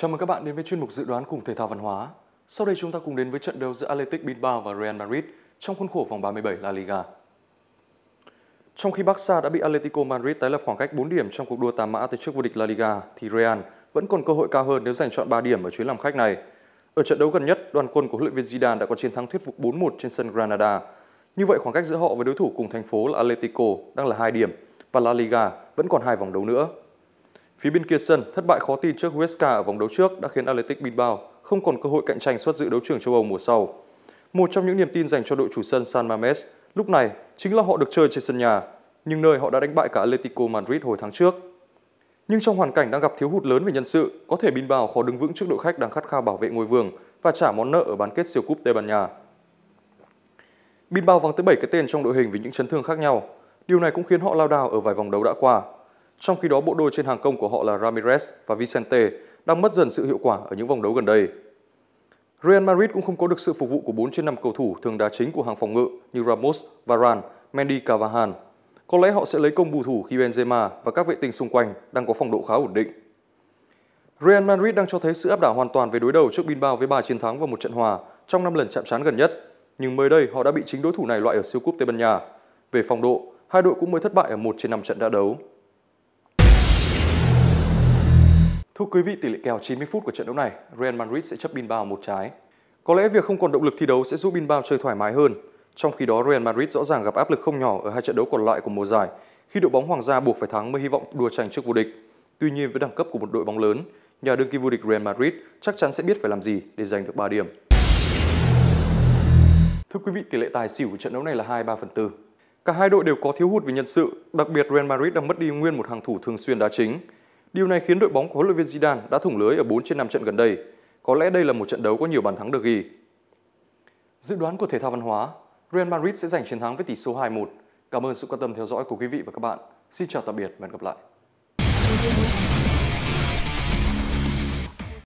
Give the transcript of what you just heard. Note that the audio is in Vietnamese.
Chào mừng các bạn đến với chuyên mục dự đoán cùng thể thao văn hóa. Sau đây chúng ta cùng đến với trận đấu giữa Athletic Bilbao và Real Madrid trong khuôn khổ vòng 37 La Liga. Trong khi Barca đã bị Atletico Madrid tái lập khoảng cách 4 điểm trong cuộc đua tám mã tới trước vô địch La Liga, thì Real vẫn còn cơ hội cao hơn nếu giành chọn 3 điểm ở chuyến làm khách này. Ở trận đấu gần nhất, đoàn quân của huấn luyện viên Zidane đã có chiến thắng thuyết phục 4-1 trên sân Granada. Như vậy khoảng cách giữa họ với đối thủ cùng thành phố là Atletico đang là 2 điểm và La Liga vẫn còn hai vòng đấu nữa. Phía bên kia sân, thất bại khó tin trước Huesca ở vòng đấu trước đã khiến Athletic Bilbao không còn cơ hội cạnh tranh suất dự đấu trường châu Âu mùa sau. Một trong những niềm tin dành cho đội chủ sân San Mamés lúc này chính là họ được chơi trên sân nhà, nhưng nơi họ đã đánh bại cả Atletico Madrid hồi tháng trước. Nhưng trong hoàn cảnh đang gặp thiếu hụt lớn về nhân sự, có thể Bilbao khó đứng vững trước đội khách đang khát khao bảo vệ ngôi vương và trả món nợ ở bán kết siêu cúp Tây Ban Nha. Bilbao vắng tới 7 cái tên trong đội hình vì những chấn thương khác nhau. Điều này cũng khiến họ lao đao ở vài vòng đấu đã qua. Trong khi đó, bộ đôi trên hàng công của họ là Ramirez và Vicente đang mất dần sự hiệu quả ở những vòng đấu gần đây. Real Madrid cũng không có được sự phục vụ của 4 trên 5 cầu thủ thường đá chính của hàng phòng ngự như Ramos, Varane, Mendy, Cavahal. Có lẽ họ sẽ lấy công bù thủ khi Benzema và các vệ tinh xung quanh đang có phong độ khá ổn định. Real Madrid đang cho thấy sự áp đảo hoàn toàn về đối đầu trước Bilbao với 3 chiến thắng và một trận hòa trong 5 lần chạm trán gần nhất. Nhưng mới đây họ đã bị chính đối thủ này loại ở siêu cúp Tây Ban Nha. Về phong độ, hai đội cũng mới thất bại ở một trên 5 trận đã đấu. Thưa quý vị, tỷ lệ kèo 90 phút của trận đấu này, Real Madrid sẽ chấp Bilbao một trái. Có lẽ việc không còn động lực thi đấu sẽ giúp Bilbao chơi thoải mái hơn. Trong khi đó, Real Madrid rõ ràng gặp áp lực không nhỏ ở hai trận đấu còn lại của mùa giải, khi đội bóng hoàng gia buộc phải thắng mới hy vọng đua tranh trước vô địch. Tuy nhiên, với đẳng cấp của một đội bóng lớn, nhà đương kim vô địch Real Madrid chắc chắn sẽ biết phải làm gì để giành được 3 điểm. Thưa quý vị, tỷ lệ tài xỉu của trận đấu này là 2-3 phần 4. Cả hai đội đều có thiếu hụt về nhân sự, đặc biệt Real Madrid đang mất đi nguyên một hàng thủ thường xuyên đá chính. Điều này khiến đội bóng của huấn luyện viên Zidane đã thủng lưới ở 4 trên 5 trận gần đây. Có lẽ đây là một trận đấu có nhiều bàn thắng được ghi. Dự đoán của Thể thao Văn hóa, Real Madrid sẽ giành chiến thắng với tỷ số 2-1. Cảm ơn sự quan tâm theo dõi của quý vị và các bạn. Xin chào tạm biệt và hẹn gặp lại.